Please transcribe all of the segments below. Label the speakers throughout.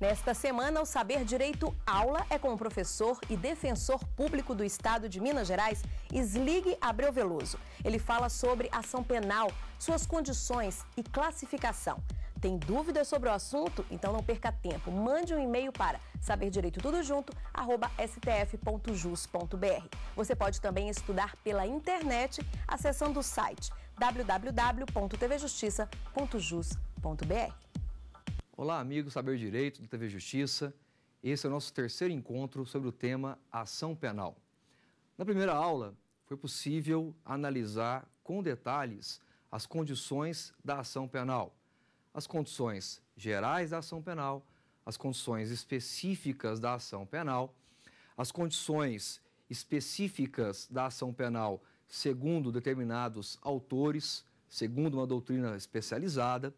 Speaker 1: Nesta semana, o Saber Direito Aula é com o professor e defensor público do Estado de Minas Gerais, Slig Abreu Veloso. Ele fala sobre ação penal, suas condições e classificação. Tem dúvidas sobre o assunto? Então não perca tempo. Mande um e-mail para saberdireitotudojunto@stf.jus.br. Você pode também estudar pela internet acessando o site www.tvjustiça.jus.br. Olá, amigos Saber Direito do TV Justiça. Esse é o nosso terceiro encontro sobre o tema ação penal. Na primeira aula, foi possível analisar com detalhes as condições da ação penal, as condições gerais da ação penal, as condições específicas da ação penal, as condições específicas da ação penal segundo determinados autores, segundo uma doutrina especializada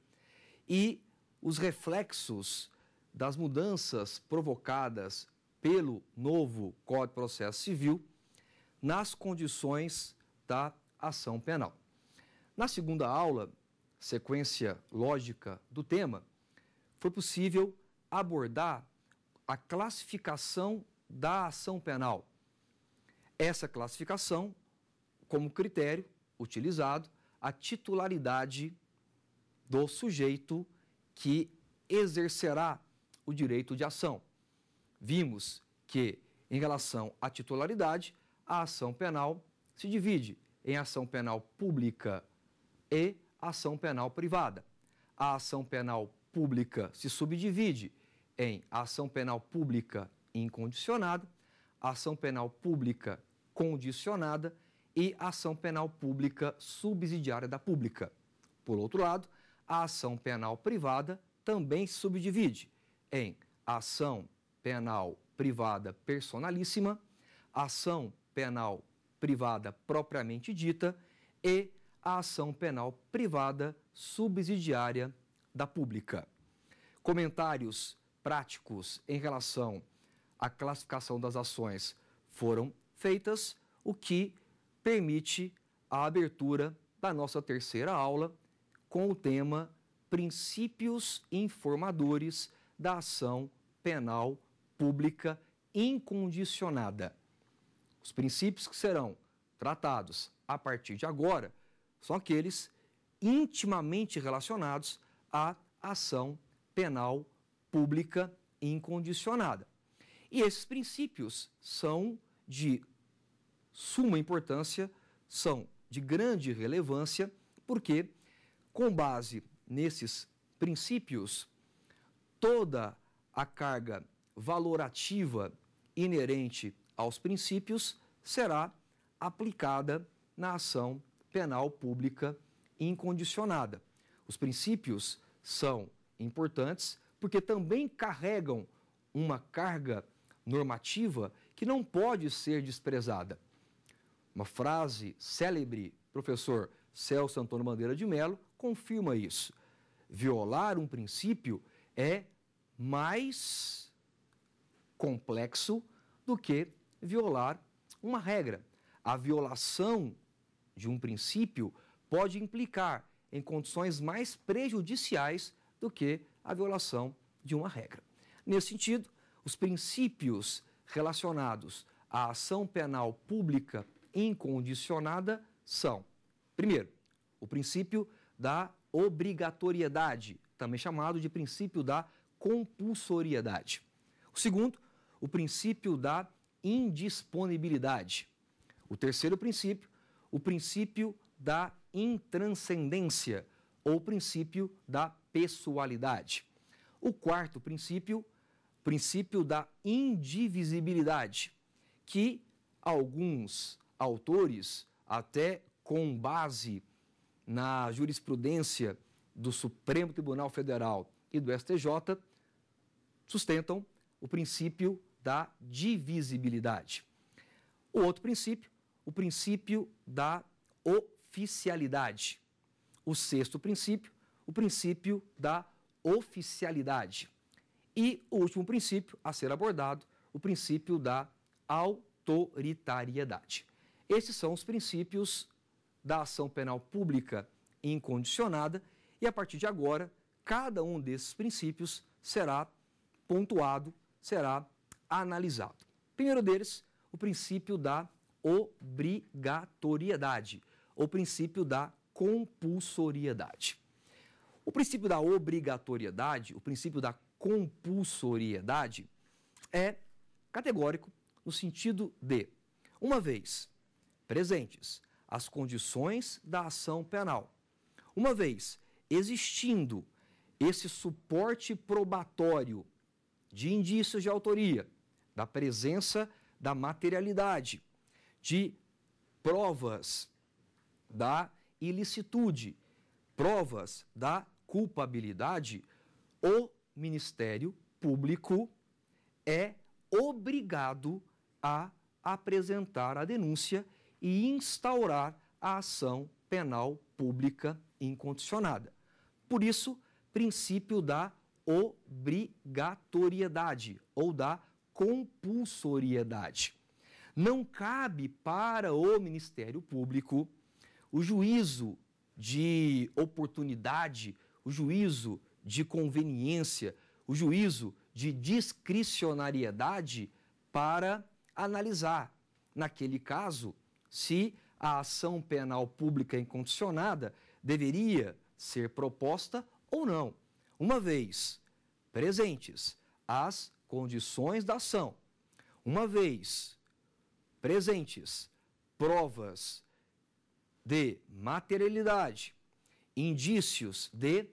Speaker 1: e os reflexos das mudanças provocadas pelo novo Código de Processo Civil nas condições da ação penal. Na segunda aula, sequência lógica do tema, foi possível abordar a classificação da ação penal. Essa classificação, como critério utilizado, a titularidade do sujeito que exercerá o direito de ação. Vimos que, em relação à titularidade, a ação penal se divide em ação penal pública e ação penal privada. A ação penal pública se subdivide em ação penal pública incondicionada, ação penal pública condicionada e ação penal pública subsidiária da pública. Por outro lado, a ação penal privada também se subdivide em ação penal privada personalíssima, ação penal privada propriamente dita e a ação penal privada subsidiária da pública. Comentários práticos em relação à classificação das ações foram feitas, o que permite a abertura da nossa terceira aula com o tema Princípios Informadores da Ação Penal Pública Incondicionada. Os princípios que serão tratados a partir de agora são aqueles intimamente relacionados à ação penal pública incondicionada. E esses princípios são de suma importância, são de grande relevância, porque com base nesses princípios, toda a carga valorativa inerente aos princípios será aplicada na ação penal pública incondicionada. Os princípios são importantes porque também carregam uma carga normativa que não pode ser desprezada. Uma frase célebre, professor Celso Antônio Bandeira de Mello, confirma isso. Violar um princípio é mais complexo do que violar uma regra. A violação de um princípio pode implicar em condições mais prejudiciais do que a violação de uma regra. Nesse sentido, os princípios relacionados à ação penal pública incondicionada são: primeiro, o princípio da obrigatoriedade, também chamado de princípio da compulsoriedade. O segundo, o princípio da indisponibilidade. O terceiro princípio, o princípio da intranscendência ou princípio da pessoalidade. O quarto princípio, princípio da indivisibilidade, que alguns autores, até com base na jurisprudência do Supremo Tribunal Federal e do STJ, sustentam o princípio da divisibilidade. O outro princípio, o princípio da oficialidade. O sexto princípio, o princípio da oficialidade. E o último princípio a ser abordado, o princípio da autoritariedade. Esses são os princípios da ação penal pública incondicionada, e a partir de agora, cada um desses princípios será pontuado, será analisado. primeiro deles, o princípio da obrigatoriedade, o princípio da compulsoriedade. O princípio da obrigatoriedade, o princípio da compulsoriedade é categórico no sentido de, uma vez presentes as condições da ação penal. Uma vez existindo esse suporte probatório de indícios de autoria, da presença da materialidade, de provas da ilicitude, provas da culpabilidade, o Ministério Público é obrigado a apresentar a denúncia e instaurar a ação penal pública incondicionada. Por isso, princípio da obrigatoriedade ou da compulsoriedade. Não cabe para o Ministério Público o juízo de oportunidade, o juízo de conveniência, o juízo de discricionariedade para analisar, naquele caso, se a ação penal pública incondicionada deveria ser proposta ou não, uma vez presentes as condições da ação, uma vez presentes provas de materialidade, indícios de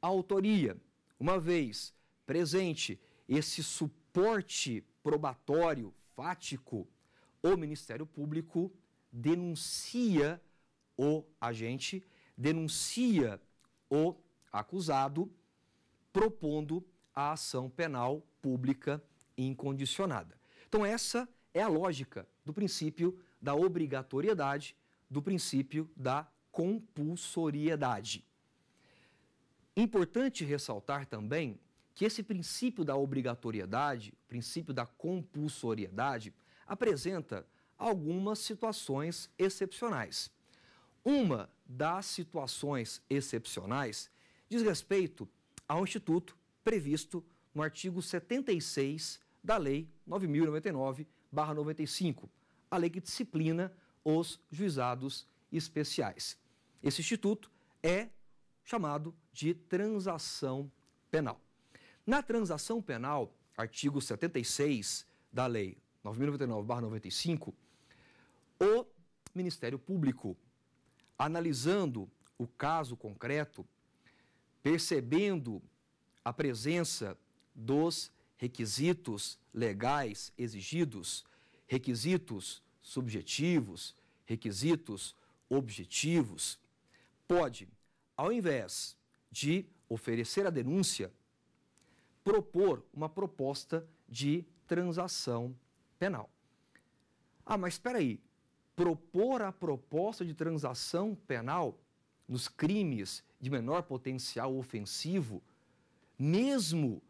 Speaker 1: autoria, uma vez presente esse suporte probatório fático, o Ministério Público denuncia o agente, denuncia o acusado, propondo a ação penal pública incondicionada. Então, essa é a lógica do princípio da obrigatoriedade, do princípio da compulsoriedade. Importante ressaltar também que esse princípio da obrigatoriedade, princípio da compulsoriedade, apresenta algumas situações excepcionais. Uma das situações excepcionais diz respeito ao instituto previsto no artigo 76 da Lei 9099-95, a lei que disciplina os juizados especiais. Esse instituto é chamado de transação penal. Na transação penal, artigo 76 da Lei 9099-95, o Ministério Público, analisando o caso concreto, percebendo a presença dos requisitos legais exigidos, requisitos subjetivos, requisitos objetivos, pode, ao invés de oferecer a denúncia, propor uma proposta de transação penal. Ah, mas espera aí, propor a proposta de transação penal nos crimes de menor potencial ofensivo, mesmo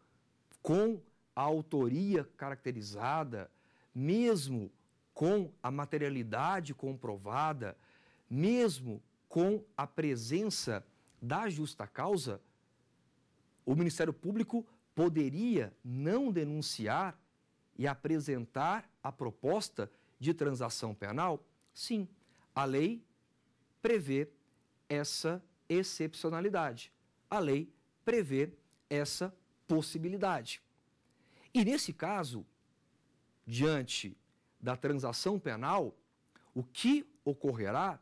Speaker 1: com a autoria caracterizada, mesmo com a materialidade comprovada, mesmo com a presença da justa causa, o Ministério Público poderia não denunciar e apresentar a proposta de transação penal Sim, a lei prevê essa excepcionalidade. A lei prevê essa possibilidade. E nesse caso, diante da transação penal, o que ocorrerá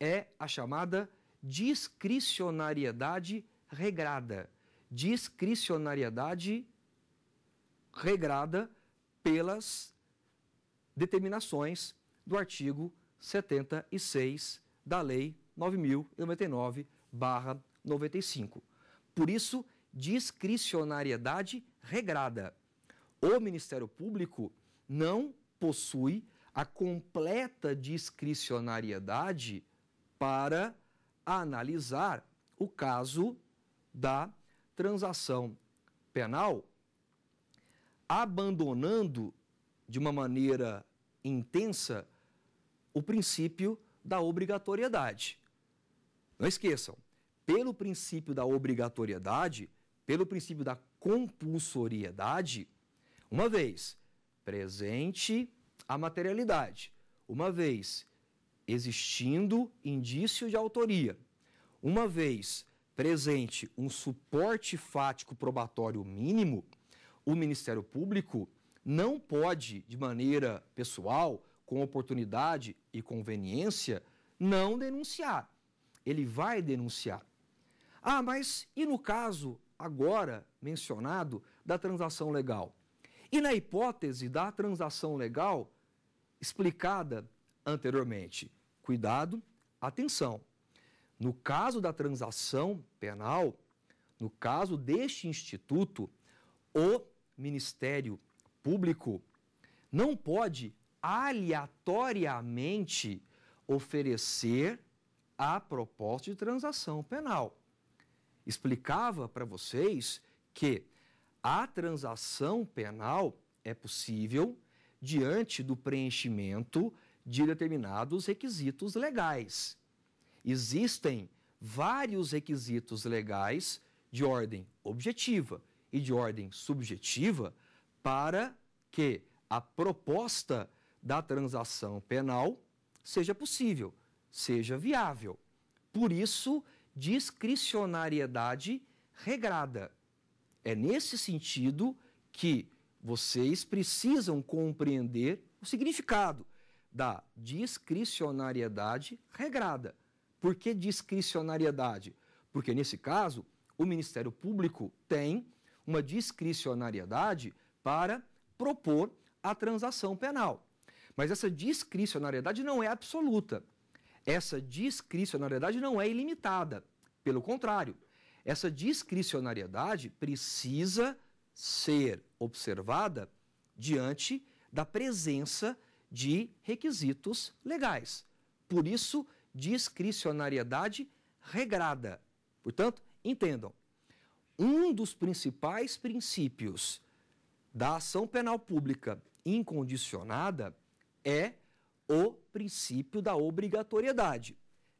Speaker 1: é a chamada discricionariedade regrada. Discricionariedade regrada pelas determinações do artigo 76 da Lei 9099-95. Por isso, discricionariedade regrada. O Ministério Público não possui a completa discricionariedade para analisar o caso da transação penal, abandonando de uma maneira intensa o princípio da obrigatoriedade. Não esqueçam, pelo princípio da obrigatoriedade, pelo princípio da compulsoriedade, uma vez presente a materialidade, uma vez existindo indício de autoria, uma vez presente um suporte fático probatório mínimo, o Ministério Público não pode, de maneira pessoal, com oportunidade e conveniência não denunciar. Ele vai denunciar. Ah, mas e no caso agora mencionado da transação legal? E na hipótese da transação legal explicada anteriormente? Cuidado, atenção. No caso da transação penal, no caso deste instituto, o Ministério Público não pode aleatoriamente oferecer a proposta de transação penal. Explicava para vocês que a transação penal é possível diante do preenchimento de determinados requisitos legais. Existem vários requisitos legais de ordem objetiva e de ordem subjetiva para que a proposta da transação penal seja possível, seja viável. Por isso, discricionariedade regrada. É nesse sentido que vocês precisam compreender o significado da discricionariedade regrada. Por que discricionariedade? Porque, nesse caso, o Ministério Público tem uma discricionariedade para propor a transação penal. Mas essa discricionariedade não é absoluta. Essa discricionariedade não é ilimitada. Pelo contrário, essa discricionariedade precisa ser observada diante da presença de requisitos legais. Por isso, discricionariedade regrada. Portanto, entendam, um dos principais princípios da ação penal pública incondicionada é o princípio da obrigatoriedade,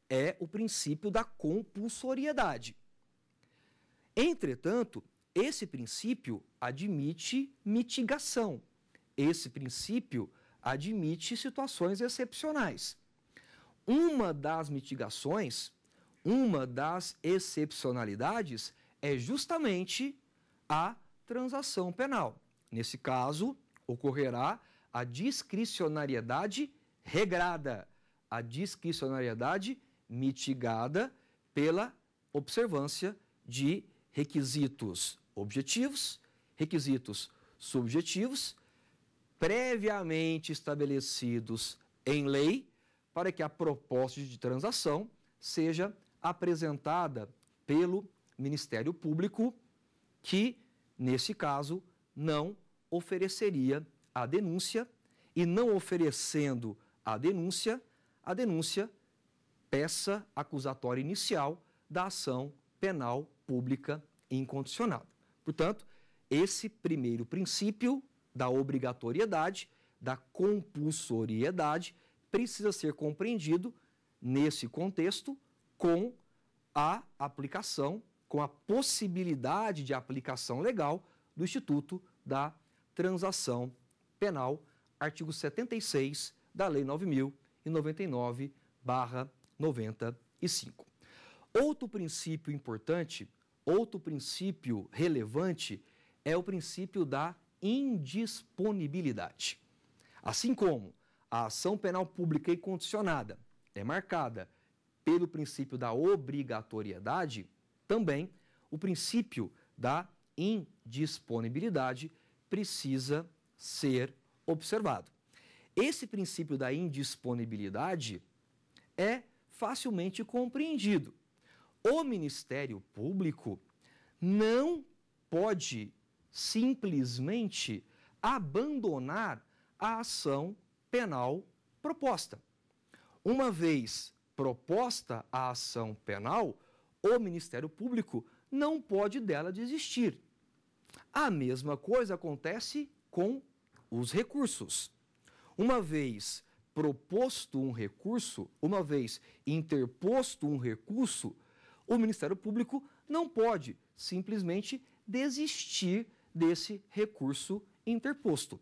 Speaker 1: é o princípio da compulsoriedade. Entretanto, esse princípio admite mitigação. Esse princípio admite situações excepcionais. Uma das mitigações, uma das excepcionalidades é justamente a transação penal. Nesse caso, ocorrerá a discricionariedade regrada, a discricionariedade mitigada pela observância de requisitos objetivos, requisitos subjetivos, previamente estabelecidos em lei, para que a proposta de transação seja apresentada pelo Ministério Público, que, nesse caso, não ofereceria a denúncia e não oferecendo a denúncia, a denúncia peça acusatória inicial da ação penal pública incondicionada. Portanto, esse primeiro princípio da obrigatoriedade, da compulsoriedade, precisa ser compreendido nesse contexto com a aplicação, com a possibilidade de aplicação legal do Instituto da Transação Penal, artigo 76 da Lei 9099, 95. Outro princípio importante, outro princípio relevante é o princípio da indisponibilidade. Assim como a ação penal pública e condicionada é marcada pelo princípio da obrigatoriedade, também o princípio da indisponibilidade precisa ser observado. Esse princípio da indisponibilidade é facilmente compreendido. O Ministério Público não pode simplesmente abandonar a ação penal proposta. Uma vez proposta a ação penal, o Ministério Público não pode dela desistir. A mesma coisa acontece com os recursos. Uma vez proposto um recurso, uma vez interposto um recurso, o Ministério Público não pode simplesmente desistir desse recurso interposto.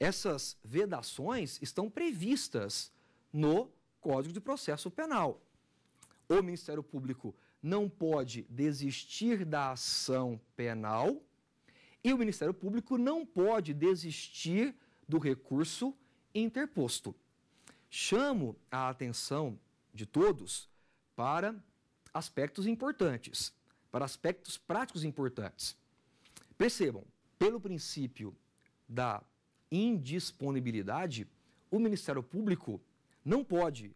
Speaker 1: Essas vedações estão previstas no Código de Processo Penal. O Ministério Público não pode desistir da ação penal e o Ministério Público não pode desistir do recurso interposto. Chamo a atenção de todos para aspectos importantes, para aspectos práticos importantes. Percebam, pelo princípio da indisponibilidade, o Ministério Público não pode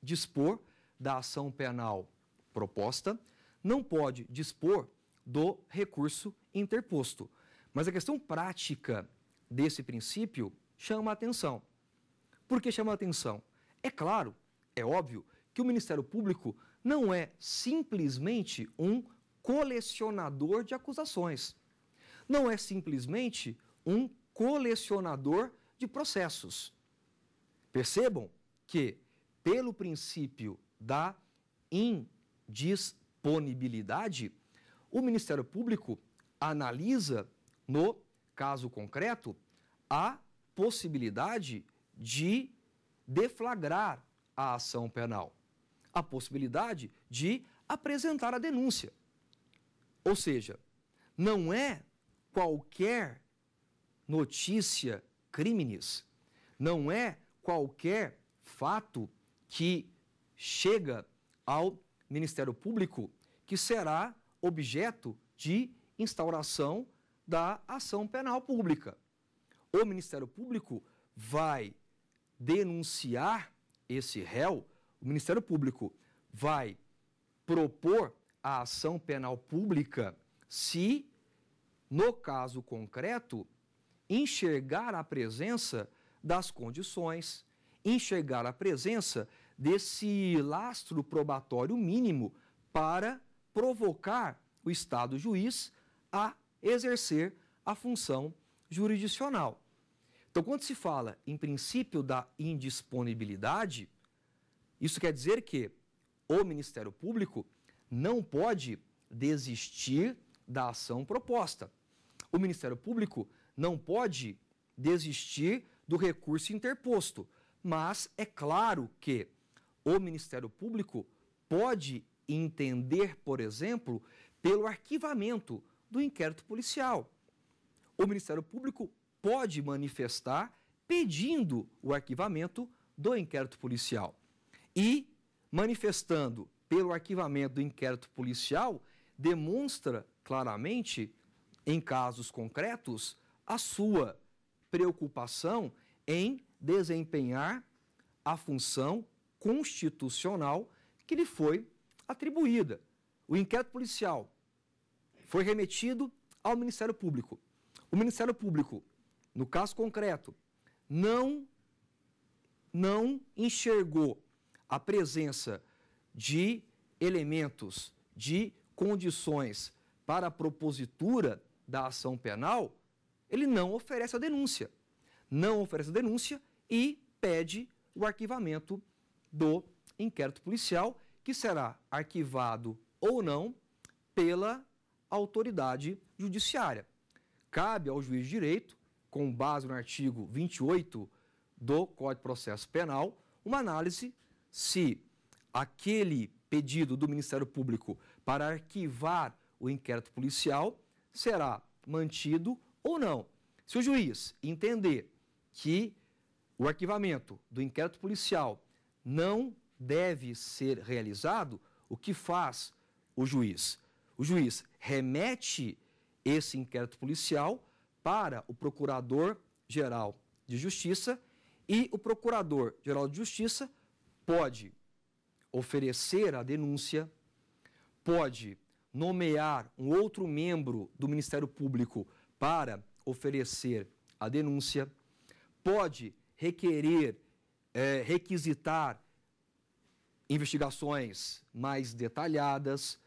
Speaker 1: dispor da ação penal proposta, não pode dispor do recurso interposto. Mas a questão prática desse princípio chama a atenção. Por que chama a atenção? É claro, é óbvio, que o Ministério Público não é simplesmente um colecionador de acusações. Não é simplesmente um colecionador de processos. Percebam que, pelo princípio da indisponibilidade, o Ministério Público analisa, no caso concreto, a possibilidade de deflagrar a ação penal, a possibilidade de apresentar a denúncia. Ou seja, não é qualquer notícia crimes, não é qualquer fato que chega ao Ministério Público que será objeto de instauração da ação penal pública. O Ministério Público vai denunciar esse réu, o Ministério Público vai propor a ação penal pública se, no caso concreto, enxergar a presença das condições, enxergar a presença desse lastro probatório mínimo para provocar o Estado juiz a exercer a função jurisdicional. Então, quando se fala em princípio da indisponibilidade, isso quer dizer que o Ministério Público não pode desistir da ação proposta. O Ministério Público não pode desistir do recurso interposto, mas é claro que o Ministério Público pode entender, por exemplo, pelo arquivamento do inquérito policial. O Ministério Público pode manifestar pedindo o arquivamento do inquérito policial e manifestando pelo arquivamento do inquérito policial demonstra claramente, em casos concretos, a sua preocupação em desempenhar a função constitucional que lhe foi atribuída. O inquérito policial foi remetido ao Ministério Público. O Ministério Público, no caso concreto, não não enxergou a presença de elementos, de condições para a propositura da ação penal, ele não oferece a denúncia. Não oferece a denúncia e pede o arquivamento do inquérito policial, que será arquivado ou não pela autoridade judiciária. Cabe ao juiz de direito, com base no artigo 28 do Código de Processo Penal, uma análise se aquele pedido do Ministério Público para arquivar o inquérito policial será mantido ou não. Se o juiz entender que o arquivamento do inquérito policial não deve ser realizado, o que faz o juiz? O juiz remete esse inquérito policial para o Procurador-Geral de Justiça e o Procurador-Geral de Justiça pode oferecer a denúncia, pode nomear um outro membro do Ministério Público para oferecer a denúncia, pode requerer, é, requisitar investigações mais detalhadas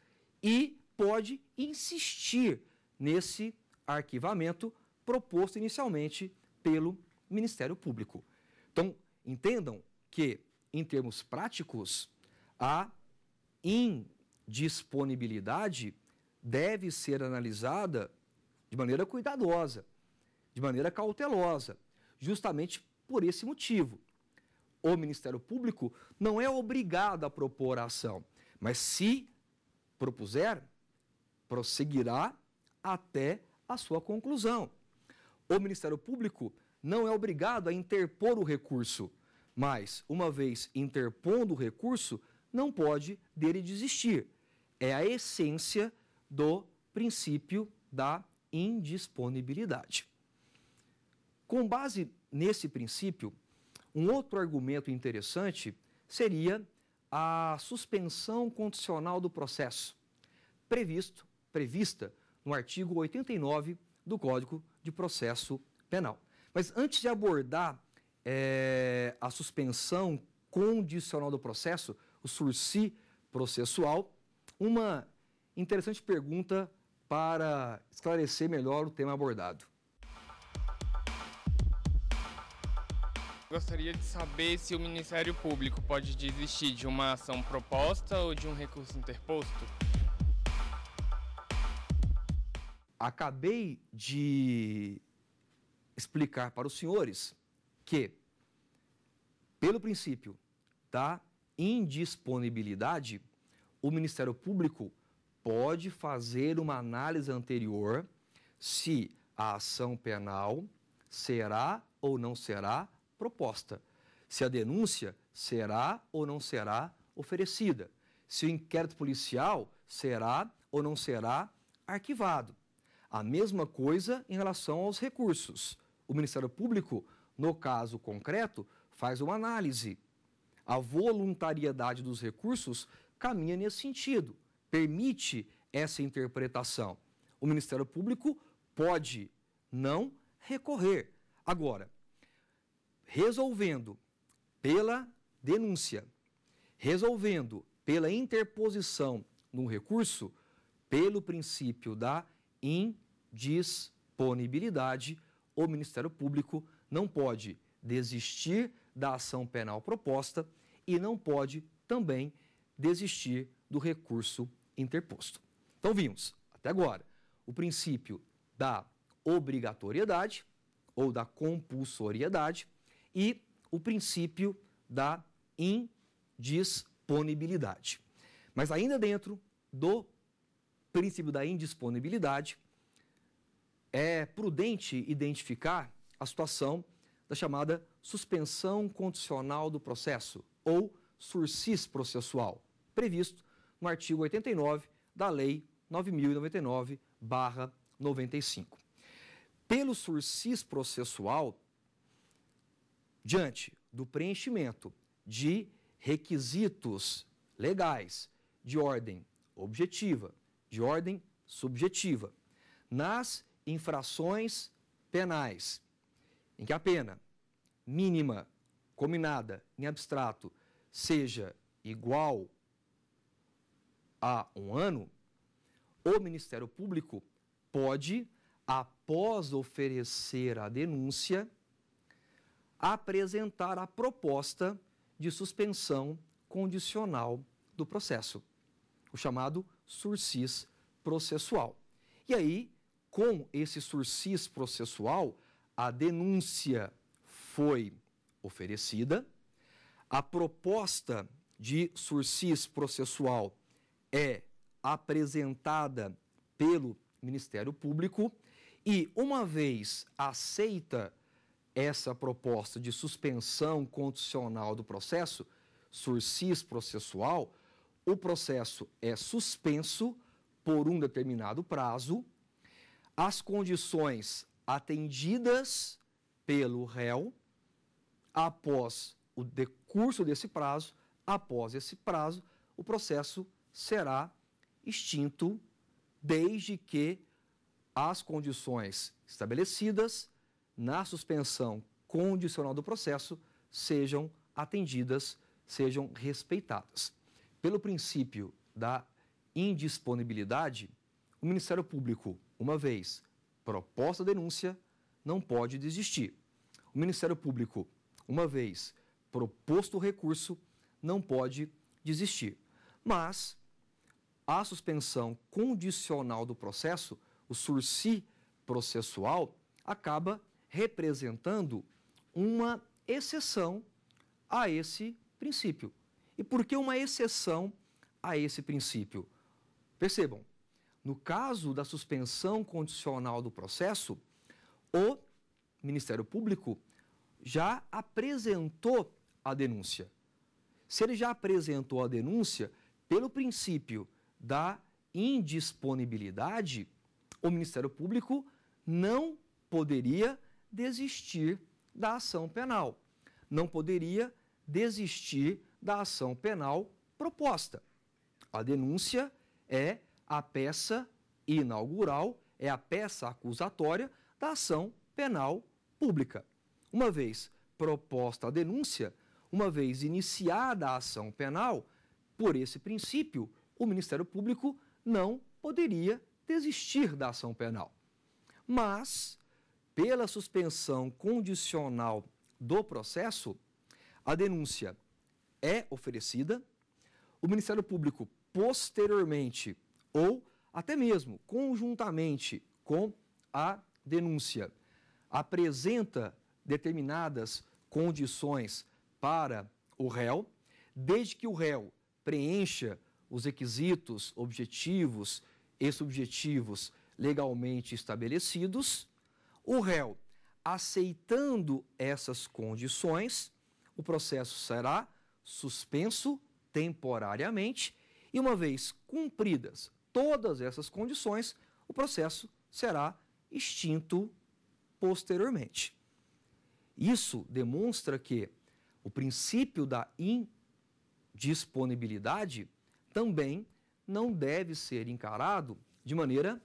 Speaker 1: e pode insistir nesse arquivamento proposto inicialmente pelo Ministério Público. Então, entendam que, em termos práticos, a indisponibilidade deve ser analisada de maneira cuidadosa, de maneira cautelosa, justamente por esse motivo. O Ministério Público não é obrigado a propor a ação, mas se propuser, prosseguirá até a sua conclusão. O Ministério Público não é obrigado a interpor o recurso, mas, uma vez interpondo o recurso, não pode dele desistir. É a essência do princípio da indisponibilidade. Com base nesse princípio, um outro argumento interessante seria a suspensão condicional do processo, previsto prevista no artigo 89 do Código de Processo Penal. Mas antes de abordar é, a suspensão condicional do processo, o sursi processual, uma interessante pergunta para esclarecer melhor o tema abordado. Gostaria de saber se o Ministério Público pode desistir de uma ação proposta ou de um recurso interposto. Acabei de explicar para os senhores que, pelo princípio da indisponibilidade, o Ministério Público pode fazer uma análise anterior se a ação penal será ou não será proposta, se a denúncia será ou não será oferecida, se o inquérito policial será ou não será arquivado. A mesma coisa em relação aos recursos. O Ministério Público, no caso concreto, faz uma análise. A voluntariedade dos recursos caminha nesse sentido, permite essa interpretação. O Ministério Público pode não recorrer. Agora, resolvendo pela denúncia, resolvendo pela interposição no recurso, pelo princípio da interpretação disponibilidade, o Ministério Público não pode desistir da ação penal proposta e não pode também desistir do recurso interposto. Então, vimos até agora o princípio da obrigatoriedade ou da compulsoriedade e o princípio da indisponibilidade. Mas ainda dentro do princípio da indisponibilidade, é prudente identificar a situação da chamada suspensão condicional do processo, ou sursis processual, previsto no artigo 89 da Lei 9099-95. Pelo sursis processual, diante do preenchimento de requisitos legais de ordem objetiva, de ordem subjetiva, nas infrações penais em que a pena mínima combinada em abstrato seja igual a um ano, o Ministério Público pode, após oferecer a denúncia, apresentar a proposta de suspensão condicional do processo, o chamado sursis processual. E aí com esse sursis processual, a denúncia foi oferecida, a proposta de sursis processual é apresentada pelo Ministério Público e, uma vez aceita essa proposta de suspensão constitucional do processo, sursis processual, o processo é suspenso por um determinado prazo as condições atendidas pelo réu após o decurso desse prazo, após esse prazo, o processo será extinto desde que as condições estabelecidas na suspensão condicional do processo sejam atendidas, sejam respeitadas. Pelo princípio da indisponibilidade, o Ministério Público, uma vez proposta a denúncia, não pode desistir. O Ministério Público, uma vez proposto o recurso, não pode desistir. Mas a suspensão condicional do processo, o sursi processual, acaba representando uma exceção a esse princípio. E por que uma exceção a esse princípio? Percebam, no caso da suspensão condicional do processo, o Ministério Público já apresentou a denúncia. Se ele já apresentou a denúncia, pelo princípio da indisponibilidade, o Ministério Público não poderia desistir da ação penal, não poderia desistir da ação penal proposta. A denúncia é a peça inaugural é a peça acusatória da ação penal pública. Uma vez proposta a denúncia, uma vez iniciada a ação penal, por esse princípio, o Ministério Público não poderia desistir da ação penal. Mas, pela suspensão condicional do processo, a denúncia é oferecida, o Ministério Público posteriormente ou até mesmo conjuntamente com a denúncia, apresenta determinadas condições para o réu, desde que o réu preencha os requisitos objetivos e subjetivos legalmente estabelecidos, o réu aceitando essas condições, o processo será suspenso temporariamente e, uma vez cumpridas todas essas condições, o processo será extinto posteriormente. Isso demonstra que o princípio da indisponibilidade também não deve ser encarado de maneira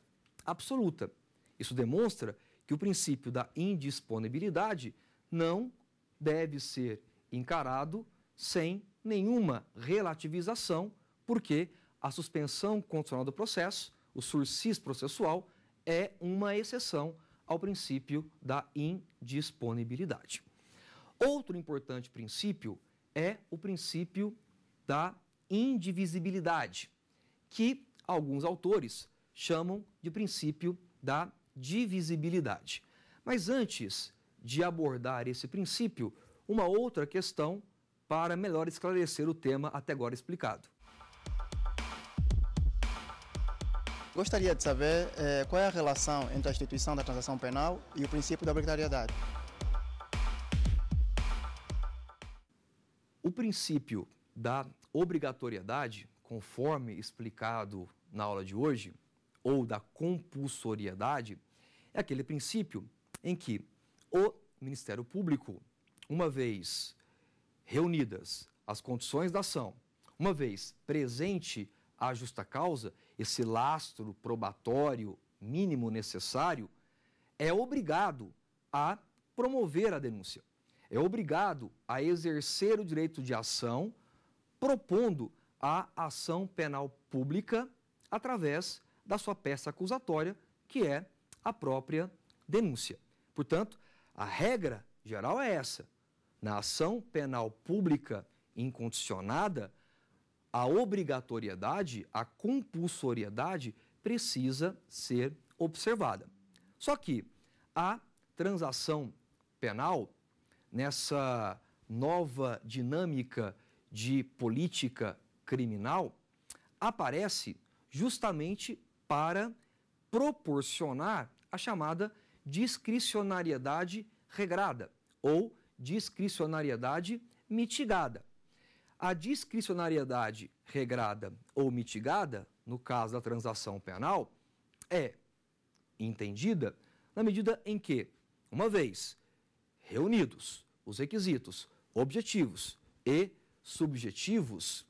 Speaker 1: absoluta. Isso demonstra que o princípio da indisponibilidade não deve ser encarado sem nenhuma relativização, porque a suspensão condicional do processo, o sursis processual, é uma exceção ao princípio da indisponibilidade. Outro importante princípio é o princípio da indivisibilidade, que alguns autores chamam de princípio da divisibilidade. Mas antes de abordar esse princípio, uma outra questão para melhor esclarecer o tema até agora explicado. Gostaria de saber eh, qual é a relação entre a instituição da transação penal e o princípio da obrigatoriedade. O princípio da obrigatoriedade, conforme explicado na aula de hoje, ou da compulsoriedade, é aquele princípio em que o Ministério Público, uma vez reunidas as condições da ação, uma vez presente a justa causa, esse lastro probatório mínimo necessário, é obrigado a promover a denúncia. É obrigado a exercer o direito de ação, propondo a ação penal pública através da sua peça acusatória, que é a própria denúncia. Portanto, a regra geral é essa. Na ação penal pública incondicionada, a obrigatoriedade, a compulsoriedade precisa ser observada. Só que a transação penal, nessa nova dinâmica de política criminal, aparece justamente para proporcionar a chamada discricionariedade regrada ou discricionariedade mitigada. A discricionariedade regrada ou mitigada, no caso da transação penal, é entendida na medida em que, uma vez reunidos os requisitos objetivos e subjetivos,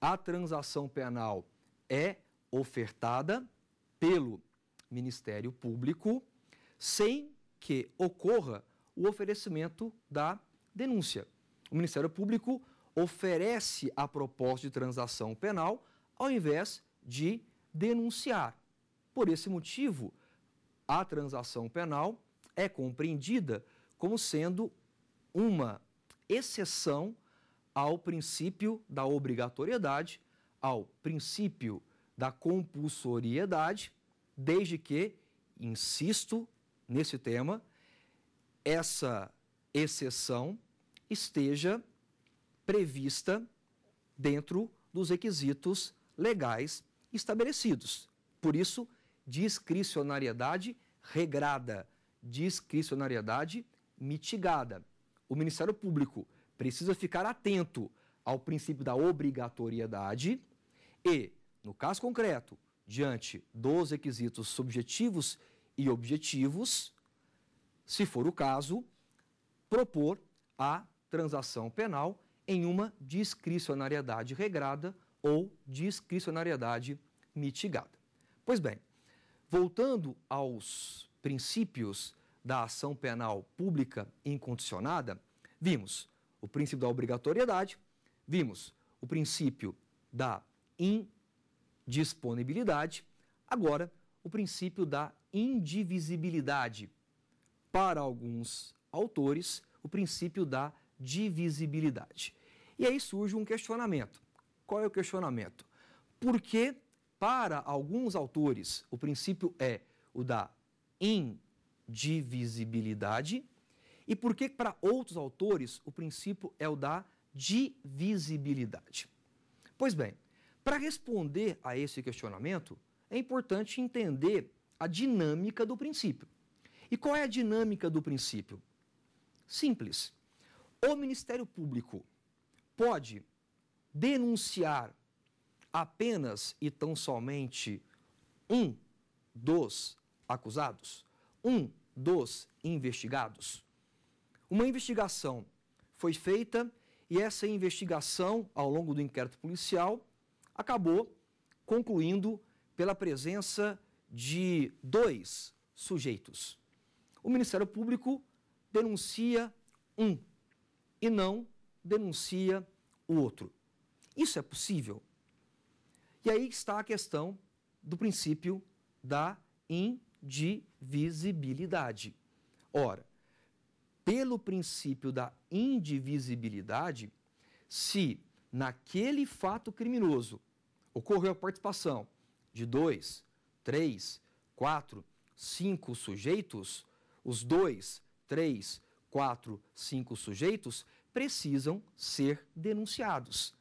Speaker 1: a transação penal é ofertada pelo Ministério Público sem que ocorra o oferecimento da denúncia. O Ministério Público oferece a proposta de transação penal ao invés de denunciar. Por esse motivo, a transação penal é compreendida como sendo uma exceção ao princípio da obrigatoriedade, ao princípio da compulsoriedade, desde que, insisto nesse tema, essa exceção esteja prevista dentro dos requisitos legais estabelecidos. Por isso, discricionariedade regrada, discricionariedade mitigada. O Ministério Público precisa ficar atento ao princípio da obrigatoriedade e, no caso concreto, diante dos requisitos subjetivos e objetivos, se for o caso, propor a transação penal em uma discricionariedade regrada ou discricionariedade mitigada. Pois bem, voltando aos princípios da ação penal pública incondicionada, vimos o princípio da obrigatoriedade, vimos o princípio da indisponibilidade, agora o princípio da indivisibilidade. Para alguns autores, o princípio da divisibilidade. E aí surge um questionamento. Qual é o questionamento? Por que, para alguns autores, o princípio é o da indivisibilidade e por que, para outros autores, o princípio é o da divisibilidade? Pois bem, para responder a esse questionamento, é importante entender a dinâmica do princípio. E qual é a dinâmica do princípio? Simples. O Ministério Público pode denunciar apenas e tão somente um dos acusados, um dos investigados. Uma investigação foi feita e essa investigação, ao longo do inquérito policial, acabou concluindo pela presença de dois sujeitos. O Ministério Público denuncia um e não denuncia o outro. Isso é possível? E aí está a questão do princípio da indivisibilidade. Ora, pelo princípio da indivisibilidade, se naquele fato criminoso ocorreu a participação de dois, três, quatro, cinco sujeitos, os dois, três, quatro, cinco sujeitos precisam ser denunciados.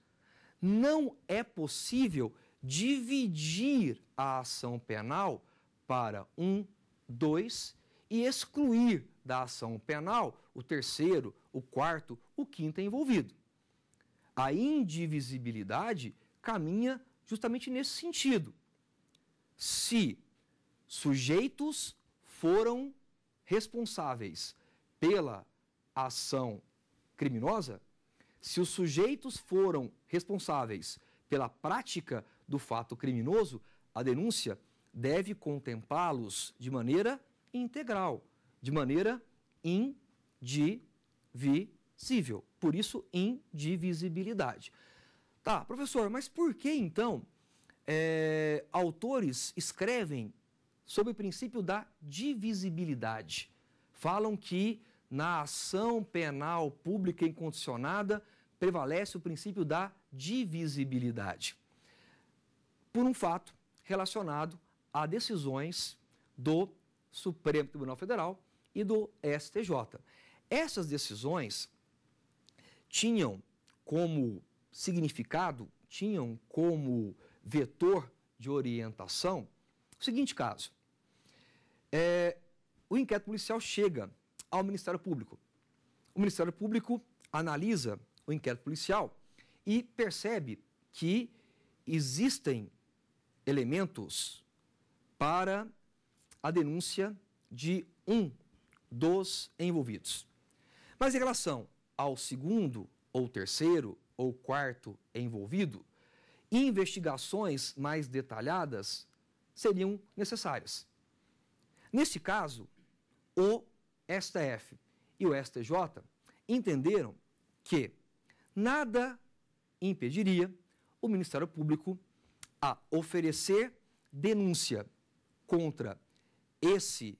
Speaker 1: Não é possível dividir a ação penal para um, dois e excluir da ação penal o terceiro, o quarto, o quinto é envolvido. A indivisibilidade caminha justamente nesse sentido. Se sujeitos foram responsáveis pela ação criminosa, se os sujeitos foram responsáveis pela prática do fato criminoso, a denúncia deve contemplá-los de maneira integral, de maneira indivisível. Por isso, indivisibilidade. Tá, professor, mas por que então é, autores escrevem sobre o princípio da divisibilidade? Falam que na ação penal pública incondicionada, prevalece o princípio da divisibilidade. Por um fato relacionado a decisões do Supremo Tribunal Federal e do STJ. Essas decisões tinham como significado, tinham como vetor de orientação o seguinte caso: é, o inquérito policial chega ao Ministério Público. O Ministério Público analisa o inquérito policial e percebe que existem elementos para a denúncia de um dos envolvidos. Mas em relação ao segundo ou terceiro ou quarto envolvido, investigações mais detalhadas seriam necessárias. Neste caso, o STF e o STJ entenderam que nada impediria o Ministério Público a oferecer denúncia contra esse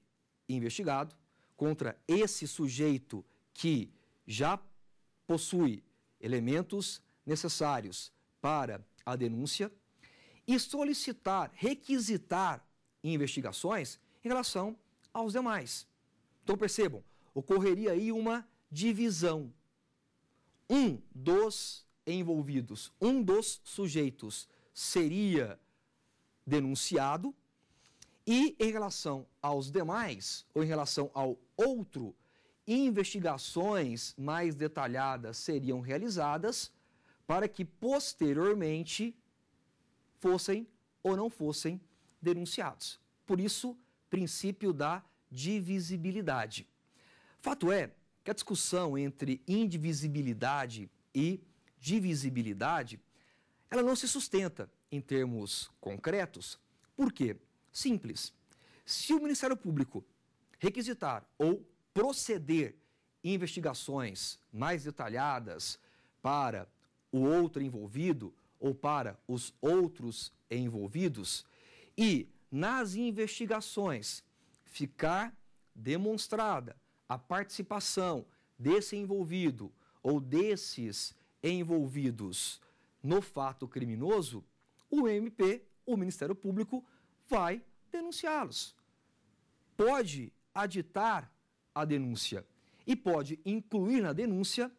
Speaker 1: investigado, contra esse sujeito que já possui elementos necessários para a denúncia e solicitar, requisitar investigações em relação aos demais. Então percebam, ocorreria aí uma divisão. Um dos envolvidos, um dos sujeitos seria denunciado e em relação aos demais ou em relação ao outro, investigações mais detalhadas seriam realizadas para que posteriormente fossem ou não fossem denunciados. Por isso, princípio da divisibilidade. Fato é que a discussão entre indivisibilidade e divisibilidade, ela não se sustenta em termos concretos. Por quê? Simples. Se o Ministério Público requisitar ou proceder investigações mais detalhadas para o outro envolvido ou para os outros envolvidos e nas investigações ficar demonstrada a participação desse envolvido ou desses envolvidos no fato criminoso, o MP, o Ministério Público, vai denunciá-los. Pode aditar a denúncia e pode incluir na denúncia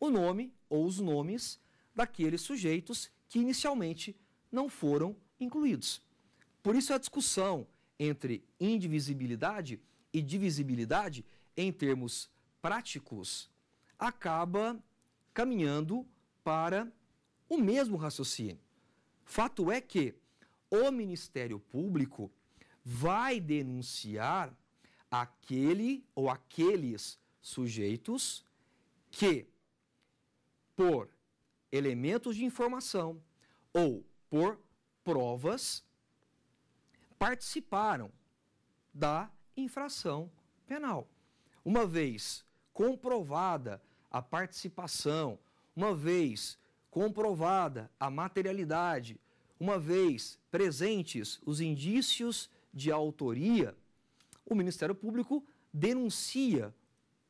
Speaker 1: o nome ou os nomes daqueles sujeitos que inicialmente não foram incluídos. Por isso a discussão entre indivisibilidade e divisibilidade, em termos práticos, acaba caminhando para o mesmo raciocínio. Fato é que o Ministério Público vai denunciar aquele ou aqueles sujeitos que, por elementos de informação ou por provas, participaram da infração penal. Uma vez comprovada a participação, uma vez comprovada a materialidade, uma vez presentes os indícios de autoria, o Ministério Público denuncia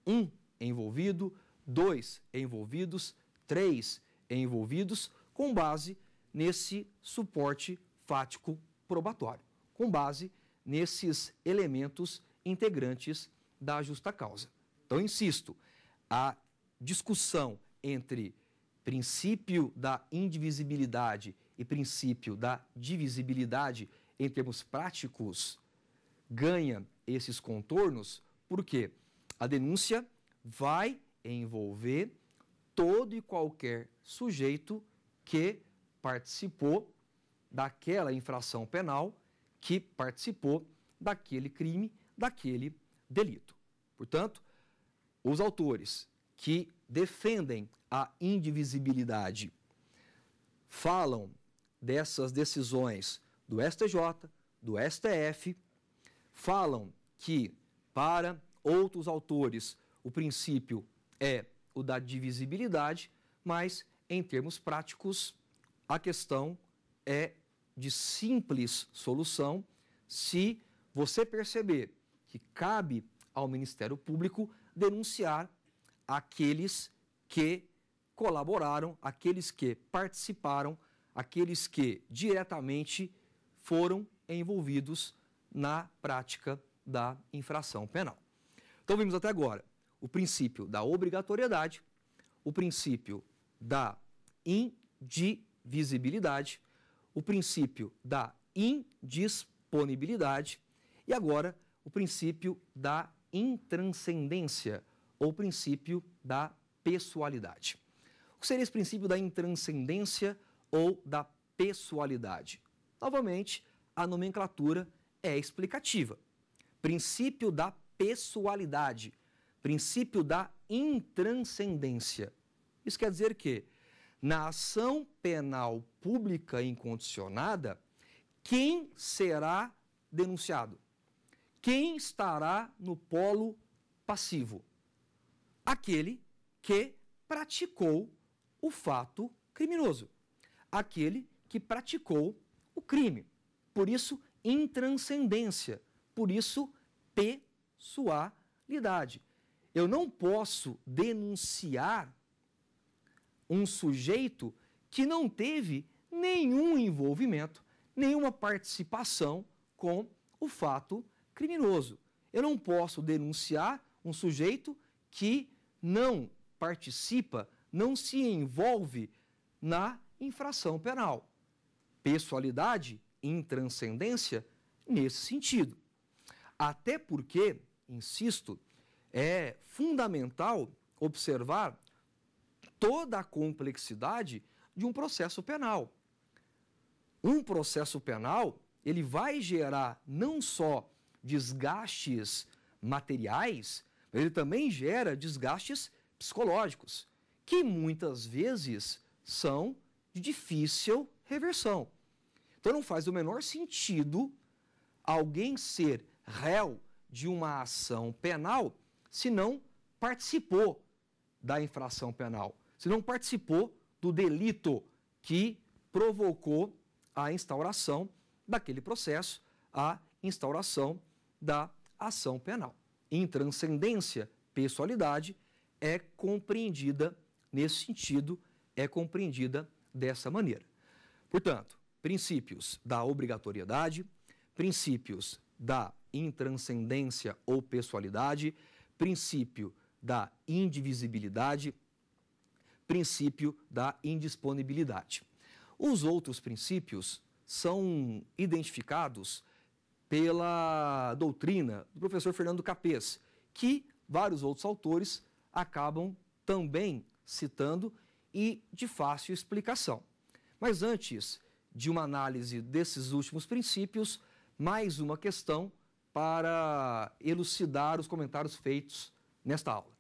Speaker 1: um envolvido, dois envolvidos, três envolvidos, com base nesse suporte fático probatório com base nesses elementos integrantes da justa causa. Então, insisto, a discussão entre princípio da indivisibilidade e princípio da divisibilidade em termos práticos ganha esses contornos porque a denúncia vai envolver todo e qualquer sujeito que participou daquela infração penal que participou daquele crime, daquele delito. Portanto, os autores que defendem a indivisibilidade falam dessas decisões do STJ, do STF, falam que para outros autores o princípio é o da divisibilidade, mas em termos práticos a questão é de simples solução se você perceber que cabe ao Ministério Público denunciar aqueles que colaboraram, aqueles que participaram, aqueles que diretamente foram envolvidos na prática da infração penal. Então, vimos até agora o princípio da obrigatoriedade, o princípio da indivisibilidade, o princípio da indisponibilidade e agora o princípio da intranscendência ou princípio da pessoalidade. O que seria esse princípio da intranscendência ou da pessoalidade? Novamente, a nomenclatura é explicativa. Princípio da pessoalidade, princípio da intranscendência. Isso quer dizer que na ação penal pública incondicionada, quem será denunciado? Quem estará no polo passivo? Aquele que praticou o fato criminoso, aquele que praticou o crime. Por isso, intranscendência, por isso, pessoalidade. Eu não posso denunciar um sujeito que não teve nenhum envolvimento, nenhuma participação com o fato criminoso. Eu não posso denunciar um sujeito que não participa, não se envolve na infração penal. Pessoalidade, transcendência nesse sentido. Até porque, insisto, é fundamental observar toda a complexidade de um processo penal. Um processo penal, ele vai gerar não só desgastes materiais, ele também gera desgastes psicológicos, que muitas vezes são de difícil reversão. Então não faz o menor sentido alguém ser réu de uma ação penal se não participou da infração penal se não participou do delito que provocou a instauração daquele processo, a instauração da ação penal. Em transcendência, pessoalidade é compreendida nesse sentido, é compreendida dessa maneira. Portanto, princípios da obrigatoriedade, princípios da intranscendência ou pessoalidade, princípio da indivisibilidade, princípio da indisponibilidade. Os outros princípios são identificados pela doutrina do professor Fernando Capês, que vários outros autores acabam também citando e de fácil explicação. Mas antes de uma análise desses últimos princípios, mais uma questão para elucidar os comentários feitos nesta aula.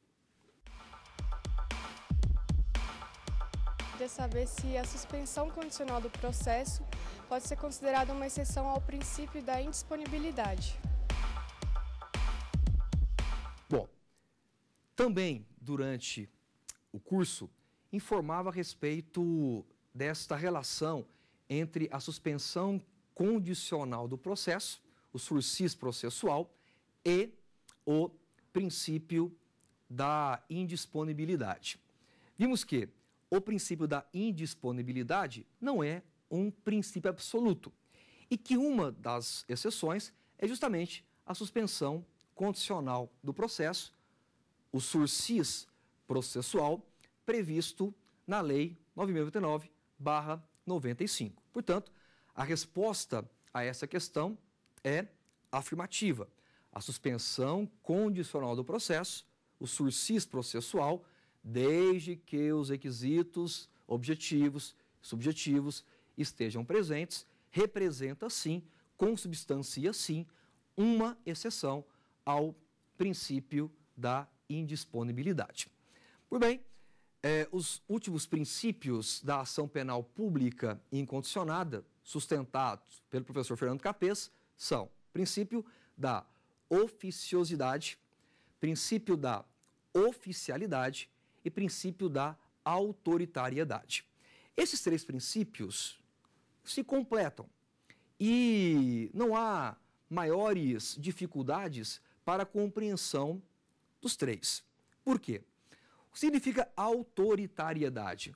Speaker 1: queria saber se a suspensão condicional do processo pode ser considerada uma exceção ao princípio da indisponibilidade. Bom, também durante o curso informava a respeito desta relação entre a suspensão condicional do processo, o sursis processual, e o princípio da indisponibilidade. Vimos que o princípio da indisponibilidade não é um princípio absoluto e que uma das exceções é justamente a suspensão condicional do processo, o sursis processual, previsto na Lei 9.089-95. Portanto, a resposta a essa questão é afirmativa. A suspensão condicional do processo, o sursis processual, desde que os requisitos objetivos, subjetivos estejam presentes, representa sim, consubstancia sim, uma exceção ao princípio da indisponibilidade. Por bem, é, os últimos princípios da ação penal pública incondicionada, sustentados pelo professor Fernando Capês, são princípio da oficiosidade, princípio da oficialidade, e princípio da autoritariedade. Esses três princípios se completam e não há maiores dificuldades para a compreensão dos três. Por quê? significa autoritariedade?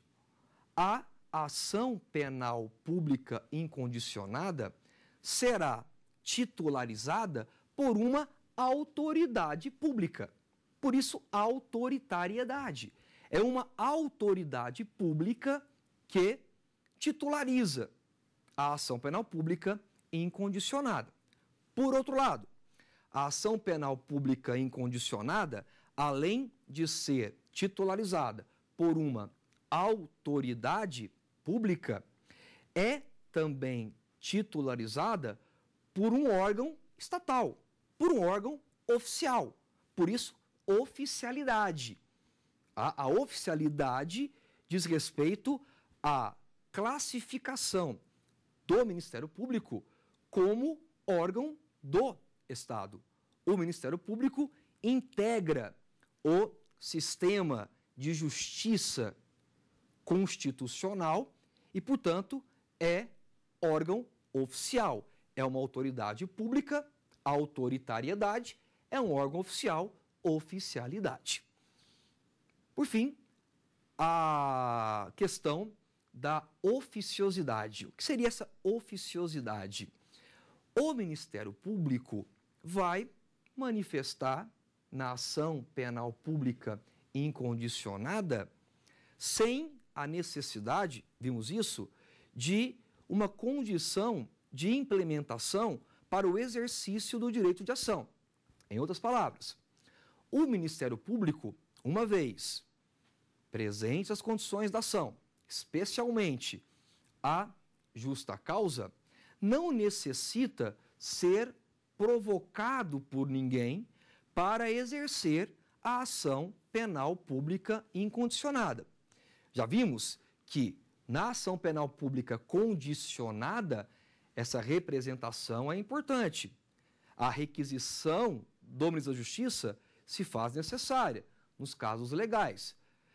Speaker 1: A ação penal pública incondicionada será titularizada por uma autoridade pública. Por isso, autoritariedade. É uma autoridade pública que titulariza a ação penal pública incondicionada. Por outro lado, a ação penal pública incondicionada, além de ser titularizada por uma autoridade pública, é também titularizada por um órgão estatal, por um órgão oficial. Por isso, oficialidade. A, a oficialidade diz respeito à classificação do Ministério Público como órgão do Estado. O Ministério Público integra o sistema de justiça constitucional e, portanto, é órgão oficial. É uma autoridade pública, autoritariedade, é um órgão oficial, oficialidade. Por fim, a questão da oficiosidade. O que seria essa oficiosidade? O Ministério Público vai manifestar na ação penal pública incondicionada sem a necessidade, vimos isso, de uma condição de implementação para o exercício do direito de ação. Em outras palavras, o Ministério Público uma vez presentes as condições da ação, especialmente a justa causa, não necessita ser provocado por ninguém para exercer a ação penal pública incondicionada. Já vimos que na ação penal pública condicionada, essa representação é importante. A requisição do ministro da Justiça se faz necessária, nos casos legais.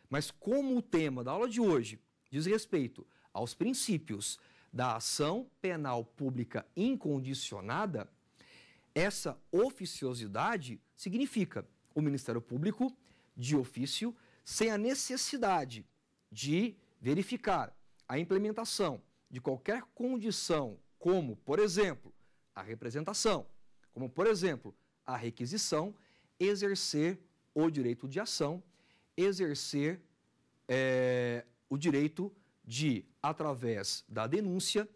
Speaker 1: Mas como o tema da aula de hoje diz respeito aos princípios da ação penal pública incondicionada, essa oficiosidade significa o Ministério Público, de ofício, sem a necessidade de verificar a implementação de qualquer condição, como, por exemplo, a representação, como, por exemplo, a requisição, exercer o direito de ação, exercer é, o direito de, através da denúncia,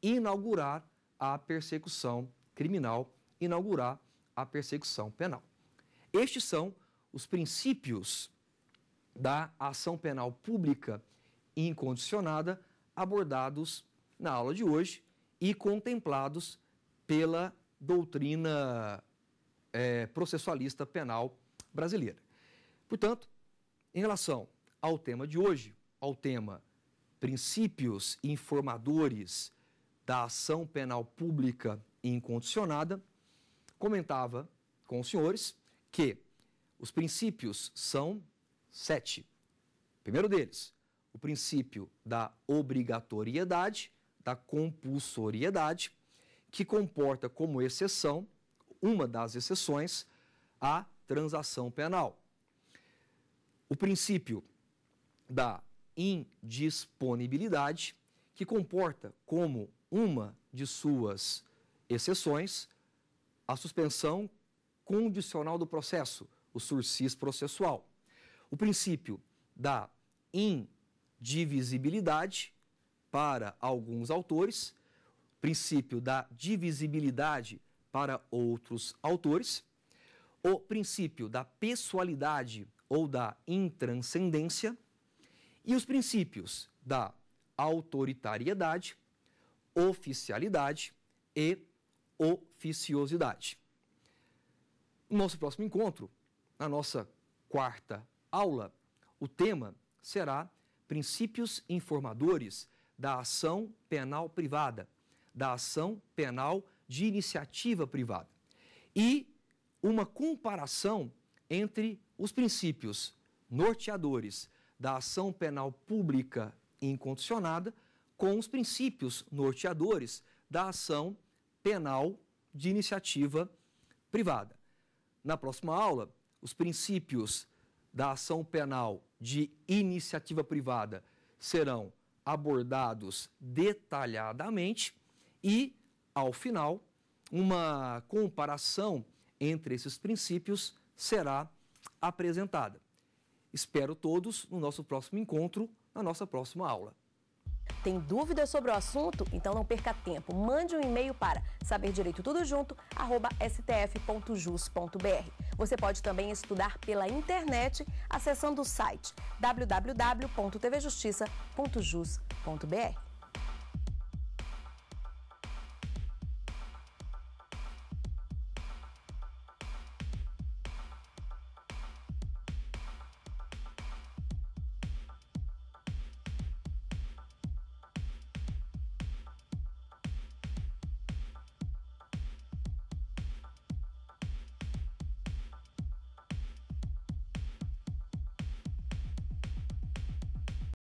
Speaker 1: inaugurar a persecução criminal, inaugurar a persecução penal. Estes são os princípios da ação penal pública incondicionada abordados na aula de hoje e contemplados pela doutrina é, processualista penal brasileira. Portanto, em relação ao tema de hoje, ao tema princípios informadores da ação penal pública incondicionada, comentava com os senhores que os princípios são sete. O primeiro deles, o princípio da obrigatoriedade, da compulsoriedade, que comporta como exceção, uma das exceções, a transação penal. O princípio da indisponibilidade, que comporta como uma de suas exceções a suspensão condicional do processo, o sursis processual. O princípio da indivisibilidade para alguns autores, princípio da divisibilidade para outros autores o princípio da pessoalidade ou da intranscendência e os princípios da autoritariedade, oficialidade e oficiosidade. No nosso próximo encontro, na nossa quarta aula, o tema será Princípios Informadores da Ação Penal Privada, da Ação Penal de Iniciativa Privada. E uma comparação entre os princípios norteadores da ação penal pública incondicionada com os princípios norteadores da ação penal de iniciativa privada. Na próxima aula, os princípios da ação penal de iniciativa privada serão abordados detalhadamente e, ao final, uma comparação entre esses princípios será apresentada. Espero todos no nosso próximo encontro, na nossa próxima aula. Tem dúvidas sobre o assunto? Então não perca tempo. Mande um e-mail para saberdireitotudojunto@stf.jus.br. Você pode também estudar pela internet acessando o site www.tvjustiça.jus.br.